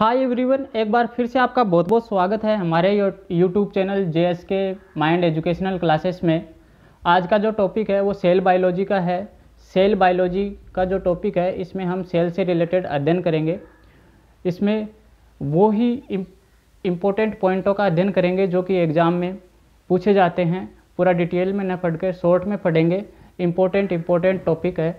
hi everyone एक बार फिर से आपका बहुत बहुत स्वागत है हमारे YouTube channel J S K mind educational classes में आज का जो टॉपिक है वो सेल बायोलॉजी का है सेल बायोलॉजी का जो टॉपिक है इसमें हम सेल से रिलेटेड अध्ययन करेंगे इसमें वो ही इम्पोर्टेंट पॉइंटों का अध्ययन करेंगे जो कि एग्ज़ाम में पूछे जाते हैं पूरा डिटेल में न पढ़ के शॉर्ट में पढ़ेंगे इम्पोर्टेंट इम्पोर्टेंट टॉपिक है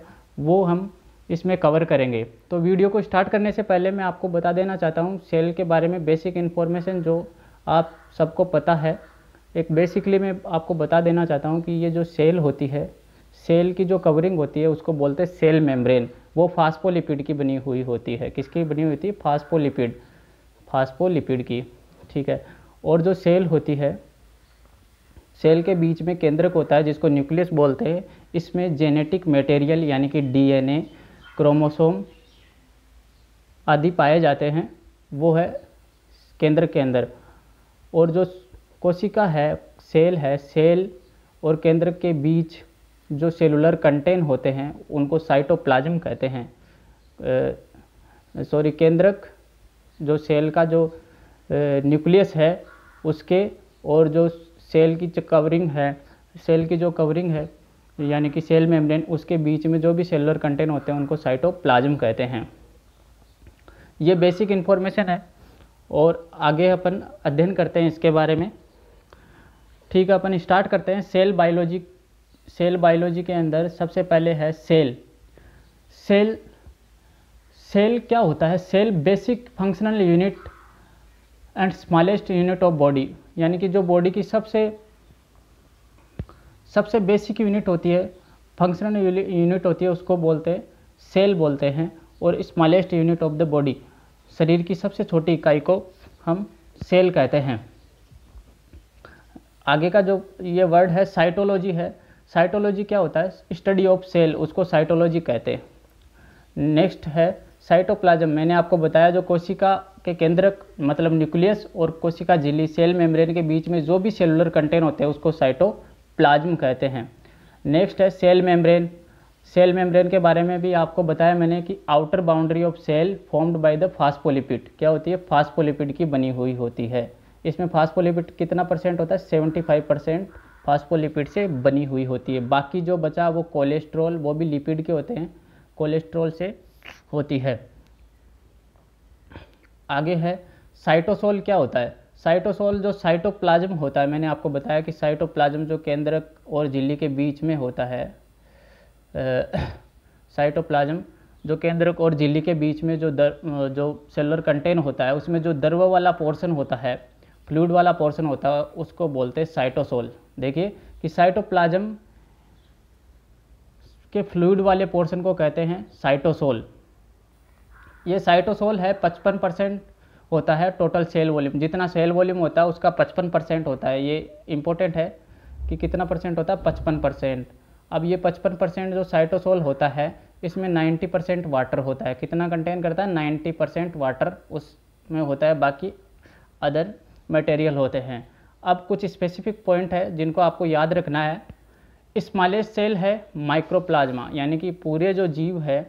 वो हम इसमें कवर करेंगे तो वीडियो को स्टार्ट करने से पहले मैं आपको बता देना चाहता हूँ सेल के बारे में बेसिक इन्फॉर्मेशन जो आप सबको पता है एक बेसिकली मैं आपको बता देना चाहता हूँ कि ये जो सेल होती है सेल की जो कवरिंग होती है उसको बोलते हैं सेल मेम्ब्रेन वो फास्पोलिपिड की बनी हुई होती है किसकी बनी हुई थी फास्पोलिपिड फास्पोलिपिड की ठीक है और जो सेल होती है सेल के बीच में केंद्रक होता है जिसको न्यूक्लियस बोलते हैं इसमें जेनेटिक मटेरियल यानी कि डीएनए क्रोमोसोम आदि पाए जाते हैं वो है केंद्र के अंदर और जो कोशिका है सेल है सेल और केंद्र के बीच जो सेलुलर कंटेन होते हैं उनको साइटोप्लाज्म कहते हैं सॉरी केंद्रक जो सेल का जो न्यूक्लियस है उसके और जो सेल की जो कवरिंग है सेल की जो कवरिंग है यानी कि सेल मेम्ब्रेन उसके बीच में जो भी सेलुलर कंटेंट होते हैं उनको साइटोप्लाज्म कहते हैं ये बेसिक इन्फॉर्मेशन है और आगे अपन अध्ययन करते हैं इसके बारे में ठीक है अपन स्टार्ट करते हैं सेल बायोलॉजी सेल बायोलॉजी के अंदर सबसे पहले है सेल सेल सेल क्या होता है cell basic functional unit and smallest unit of body यानी कि जो बॉडी की सबसे सबसे बेसिक यूनिट होती है फंक्शनल यूनिट होती है उसको बोलते हैं सेल बोलते हैं और smallest unit of the body शरीर की सबसे छोटी इकाई को हम सेल कहते हैं आगे का जो ये वर्ड है साइटोलॉजी है साइटोलॉजी क्या होता है स्टडी ऑफ सेल उसको साइटोलॉजी कहते हैं नेक्स्ट है साइटोप्लाज्म मैंने आपको बताया जो कोशिका के केंद्रक मतलब न्यूक्लियस और कोशिका झिल्ली सेल मेम्ब्रेन के बीच में जो भी सेलुलर कंटेंट होते हैं उसको साइटो प्लाज्म कहते हैं नेक्स्ट है सेल मेम्ब्रेन सेल मेम्ब्रेन के बारे में भी आपको बताया मैंने कि outer boundary of cell formed by the phospholipid क्या होती है फास्पोलिपिड की बनी हुई होती है इसमें फास्पोलिपिड कितना परसेंट होता है सेवेंटी फाइव परसेंट फास्पोलिपिड से बनी हुई होती है बाकी जो बचा वो कोलेस्ट्रॉल वो भी लिपिड के होते हैं कोलेस्ट्रॉल से होती है आगे है साइटोसोल क्या होता है साइटोसोल जो साइटोप्लाज्म होता है मैंने आपको बताया कि साइटोप्लाज्म जो केंद्रक और झिल्ली के बीच में होता है साइटोप्लाज्म जो केंद्रक और झिल्ली के बीच में जो दर जो सेलर कंटेन होता है उसमें जो दर्व वाला पोर्शन होता है फ्लूड वाला पोर्शन होता है उसको बोलते हैं साइटोसोल देखिए कि साइटोप्लाज्म के फ्लूड वाले पोर्शन को कहते हैं साइटोसोल ये साइटोसोल है पचपन परसेंट होता है टोटल सेल वॉल्यूम जितना सेल वॉल्यूम होता है उसका पचपन परसेंट होता है ये इम्पोर्टेंट है कि कितना परसेंट होता है पचपन परसेंट अब ये पचपन परसेंट जो साइटोसोल होता है इसमें नाइन्टी परसेंट वाटर होता है कितना कंटेन करता है नाइन्टी परसेंट वाटर उसमें होता है बाकी अदर मटेरियल होते हैं अब कुछ स्पेसिफिक पॉइंट है जिनको आपको याद रखना है स्मॉलेज सेल है माइक्रोप्लाज्मा यानी कि पूरे जो जीव है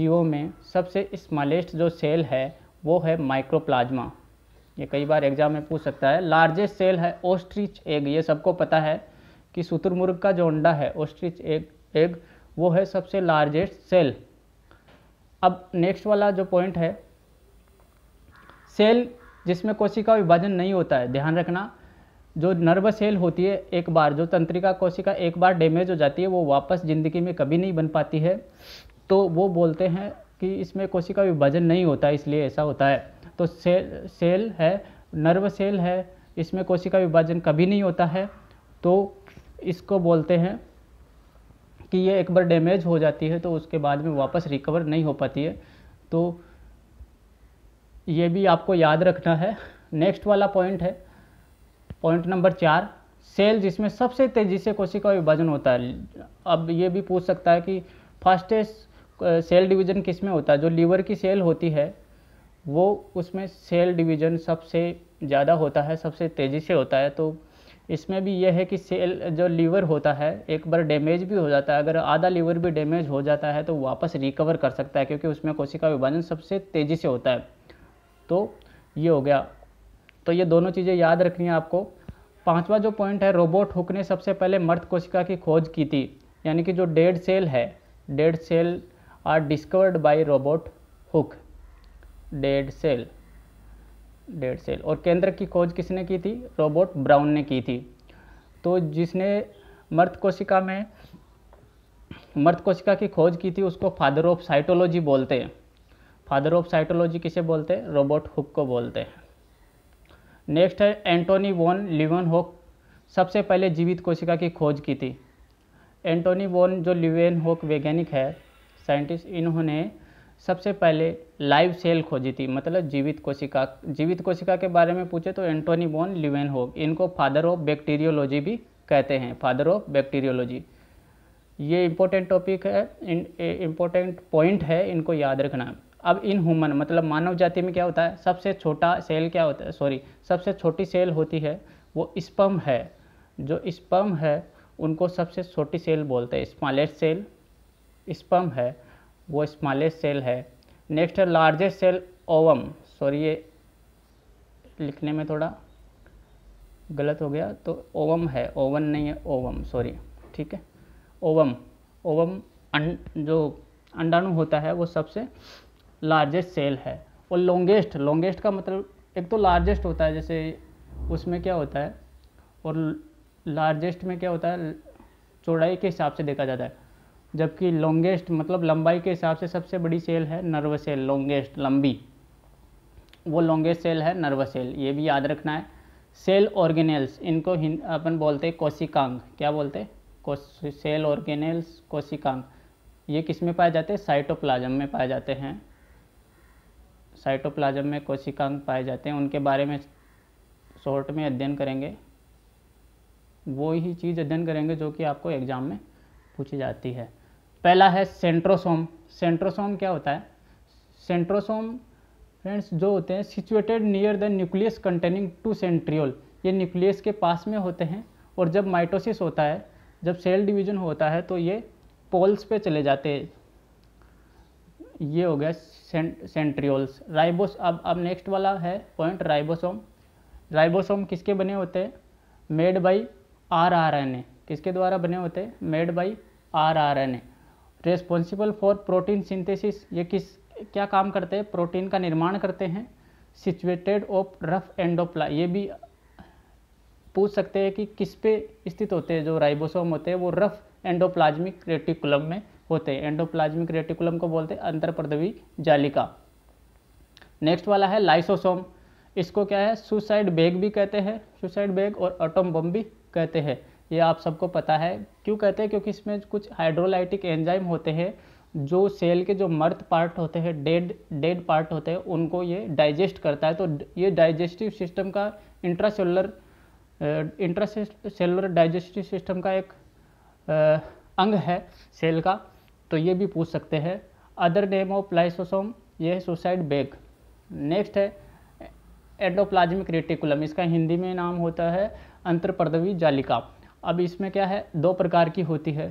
जीवों में सबसे स्मॉलेस्ट जो सेल है वो है माइक्रोप्लाज्मा ये कई बार एग्जाम में पूछ सकता है लार्जेस्ट सेल है ओस्ट्रिच एग ये सबको पता है कि शुतुरमुर्ग का जो अंडा है ओस्ट्रिच एग एग वो है सबसे लार्जेस्ट सेल अब नेक्स्ट वाला जो पॉइंट है सेल जिसमें कोशिका विभाजन नहीं होता है ध्यान रखना जो नर्व सेल होती है एक बार जो तंत्रिका कोशिका एक बार डैमेज हो जाती है वो वापस ज़िंदगी में कभी नहीं बन पाती है तो वो बोलते हैं कि इसमें कोशिका विभाजन नहीं होता इसलिए ऐसा होता है तो सेल सेल है नर्व सेल है इसमें कोशिका विभाजन कभी नहीं होता है तो इसको बोलते हैं कि ये एक बार डैमेज हो जाती है तो उसके बाद में वापस रिकवर नहीं हो पाती है तो ये भी आपको याद रखना है नेक्स्ट वाला पॉइंट है पॉइंट नंबर चार सेल जिसमें सबसे तेज़ी से कोशिका विभाजन होता है अब ये भी पूछ सकता है कि फास्टेस्ट सेल डिवीज़न किस में होता है जो लीवर की सेल होती है वो उसमें सेल डिवीज़न सबसे ज़्यादा होता है सबसे तेज़ी से होता है तो इसमें भी यह है कि सेल जो लीवर होता है एक बार डैमेज भी हो जाता है अगर आधा लीवर भी डैमेज हो जाता है तो वापस रिकवर कर सकता है क्योंकि उसमें कोशिका विभाजन सबसे तेज़ी से होता है तो ये हो गया तो ये दोनों चीज़ें याद रखनी है आपको पांचवा जो पॉइंट है रोबोट हुक ने सबसे पहले मर्द कोशिका की खोज की थी यानी कि जो डेड सेल है dead cell are discovered by robot hook dead cell dead cell और केंद्र की खोज किसने की थी रोबोट ब्राउन ने की थी तो जिसने मर्द कोशिका में मर्द कोशिका की खोज की थी उसको फादर ऑफ साइटोलॉजी बोलते हैं फादर ऑफ साइटोलॉजी किसे बोलते हैं रोबोट हुक को बोलते हैं नेक्स्ट है एंटोनी वॉन लिवन होक सबसे पहले जीवित कोशिका की खोज की थी एंटोनी वॉन जो लिवेन होक वैज्ञानिक है साइंटिस्ट इन्होंने सबसे पहले लाइव सेल खोजी थी मतलब जीवित कोशिका जीवित कोशिका के बारे में पूछे तो एंटोनी बॉन लिवेन होग इनको फादर ऑफ बैक्टीरियोलॉजी भी कहते हैं फादर ऑफ बैक्टीरियोलॉजी ये इम्पोर्टेंट टॉपिक है इम्पोर्टेंट पॉइंट है इनको याद रखना अब इन ह्यूमन मतलब मानव जाति में क्या होता है सबसे छोटा सेल क्या होता है सॉरी सबसे छोटी सेल होती है वो स्पम है जो स्पम है उनको सबसे छोटी सेल बोलते हैं स्मॉलेस्ट सेल स्पम है वो स्मॉलेस्ट सेल है नेक्स्ट है लार्जेस्ट सेल ओवम सॉरी ये लिखने में थोड़ा गलत हो गया तो ओवम है ओवन नहीं है ओवम सॉरी ठीक है ओवम ओवम अं, जो अंडाणु होता है वो सबसे लार्जेस्ट सेल है और लॉन्गेस्ट लॉन्गेस्ट का मतलब एक तो लार्जेस्ट होता है जैसे उसमें क्या होता है और लार्जेस्ट में क्या होता है चौड़ाई के हिसाब से देखा जाता है जबकि लॉन्गेस्ट मतलब लंबाई के हिसाब से सबसे बड़ी सेल है नर्व सेल लॉन्गेस्ट लंबी वो लॉन्गेस्ट सेल है नर्व सेल ये भी याद रखना है सेल ऑर्गेनेल्स इनको अपन बोलते हैं कोशिकांग क्या बोलते हैं सेल ऑर्गेनेल्स कोशिकांग ये किस में पाए जाते हैं साइटोप्लाज्म में पाए जाते हैं साइटोप्लाज्म में कोशिकांग पाए जाते हैं उनके बारे में शॉर्ट में अध्ययन करेंगे वो ही चीज़ अध्ययन करेंगे जो कि आपको एग्ज़ाम में पूछी जाती है पहला है सेंट्रोसोम सेंट्रोसोम क्या होता है सेंट्रोसोम फ्रेंड्स जो होते हैं situated near the nucleus containing two centriole ये न्यूक्लियस के पास में होते हैं और जब माइटोसिस होता है जब सेल डिवीजन होता है तो ये पोल्स पे चले जाते हैं ये हो गया सेंट्रियोल्स राइबोस अब अब नेक्स्ट वाला है पॉइंट राइबोसोम राइबोसोम किसके बने होते हैं made by R R N A किसके द्वारा बने होते हैं made by R R N A responsible for protein synthesis ये किस क्या काम करते हैं प्रोटीन का निर्माण करते हैं सिचुएटेड ऑफ रफ एंडोप्ला ये भी पूछ सकते हैं कि किस पे स्थित होते हैं जो राइबोसोम होते हैं वो रफ एंडोप्लाज्मिक रेटिकुलम में होते हैं एंडोप्लाज्मिक रेटिकुलम को बोलते हैं अंतरप्रदवी जालिका नेक्स्ट वाला है लाइसोसोम इसको क्या है सुसाइड बैग भी कहते हैं सुसाइड बैग और ऑटोमबम बम भी कहते हैं ये आप सबको पता है क्यों कहते हैं क्योंकि इसमें कुछ हाइड्रोलाइटिक एंजाइम होते हैं जो सेल के जो मर्द पार्ट होते हैं डेड डेड पार्ट होते हैं उनको ये डाइजेस्ट करता है तो ये डाइजेस्टिव सिस्टम का इंट्रासेलुलर इंट्रासेलुलर डाइजेस्टिव सिस्टम का एक अंग है सेल का तो ये भी पूछ सकते हैं अदर नेम ऑफ लाइसोसोम ये है सुसाइड बैग नेक्स्ट है एंडोप्लाज्मिक रेटिकुलम इसका हिंदी में नाम होता है अंतरप्रदवी जालिका अब इसमें क्या है दो प्रकार की होती है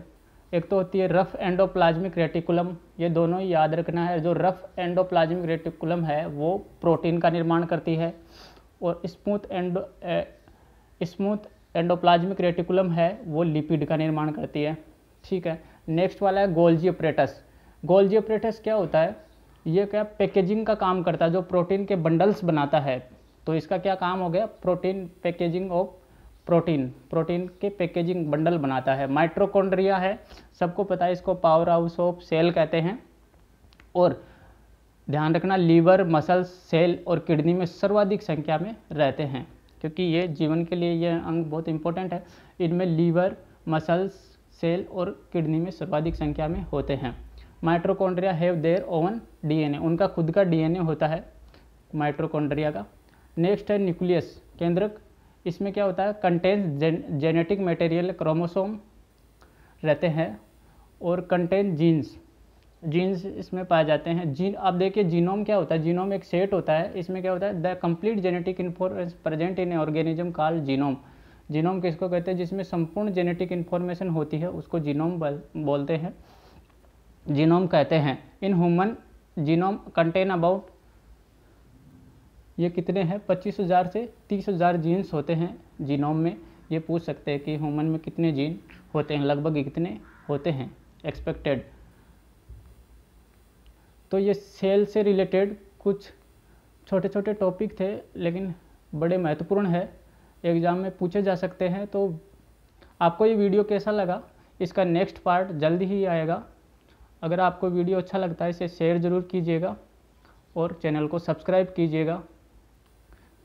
एक तो होती है रफ़ एंडोप्लाज्मिक रेटिकुलम ये दोनों ही याद रखना है जो रफ़ एंडोप्लाज्मिक रेटिकुलम है वो प्रोटीन का निर्माण करती है और smooth endo smooth endoplasmic reticulum है वो लिपिड का निर्माण करती है ठीक है नेक्स्ट वाला है गोल्जी ऑपरेटस गोल्जी ऑपरेटस क्या होता है ये क्या पैकेजिंग का काम करता है जो प्रोटीन के बंडल्स बनाता है तो इसका क्या काम हो गया protein packaging of protein protein के पैकेजिंग बंडल बनाता है माइट्रोकोन्ड्रिया है सबको पता है इसको पावर हाउस ऑफ सेल कहते हैं और ध्यान रखना लीवर मसल्स सेल और किडनी में सर्वाधिक संख्या में रहते हैं क्योंकि ये जीवन के लिए ये अंग बहुत इंपॉर्टेंट है इनमें लीवर मसल्स सेल और किडनी में सर्वाधिक संख्या में होते हैं mitochondria have their own DNA उनका खुद का डीएनए होता है माइट्रोकोन्ड्रिया का नेक्स्ट है न्यूक्लियस केंद्रक इसमें क्या होता है contains gene, genetic material chromosome रहते हैं और कंटेन जीन्स जीन्स इसमें पाए जाते हैं जीन आप देखिए जीनोम क्या होता है जीनोम एक सेट होता है इसमें क्या होता है the complete genetic information present in organism call genome genome किसको कहते हैं जिसमें संपूर्ण जेनेटिक इन्फॉर्मेशन होती है उसको जीनोम बोलते हैं जीनोम कहते हैं in human genome contain about ये कितने हैं पच्चीस हज़ार से तीस हज़ार जीन्स होते हैं जीनोम में ये पूछ सकते हैं कि ह्यूमन में कितने जीन होते हैं लगभग कितने होते हैं एक्सपेक्टेड तो ये सेल से रिलेटेड कुछ छोटे छोटे टॉपिक थे लेकिन बड़े महत्वपूर्ण है एग्ज़ाम में पूछे जा सकते हैं तो आपको ये वीडियो कैसा लगा इसका नेक्स्ट पार्ट जल्दी ही आएगा अगर आपको वीडियो अच्छा लगता है इसे शेयर ज़रूर कीजिएगा और चैनल को सब्सक्राइब कीजिएगा